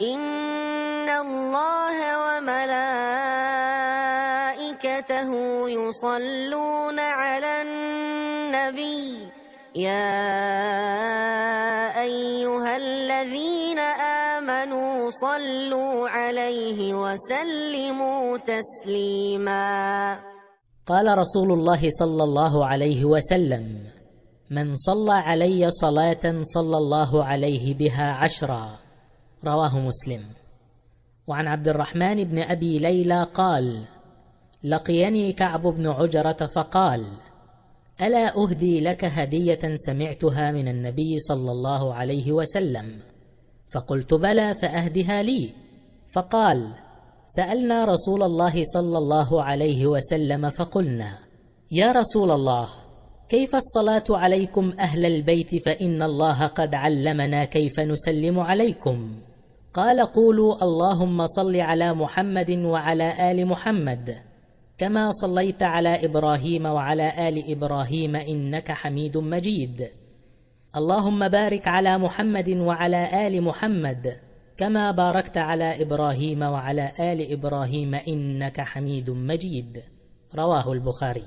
إن الله وملائكته يصلون على النبي يا أيها الذين آمنوا صلوا عليه وسلموا تسليما قال رسول الله صلى الله عليه وسلم من صلى علي صلاة صلى الله عليه بها عشرًا رواه مسلم وعن عبد الرحمن بن أبي ليلى قال لقيني كعب بن عجرة فقال ألا أهدي لك هدية سمعتها من النبي صلى الله عليه وسلم فقلت بلى فأهدها لي فقال سألنا رسول الله صلى الله عليه وسلم فقلنا يا رسول الله كيف الصلاة عليكم أهل البيت فإن الله قد علمنا كيف نسلم عليكم قال قولوا اللهم صل على محمد وعلى آل محمد كما صليت على إبراهيم وعلى آل إبراهيم إنك حميد مجيد اللهم بارك على محمد وعلى آل محمد كما باركت على إبراهيم وعلى آل إبراهيم إنك حميد مجيد رواه البخاري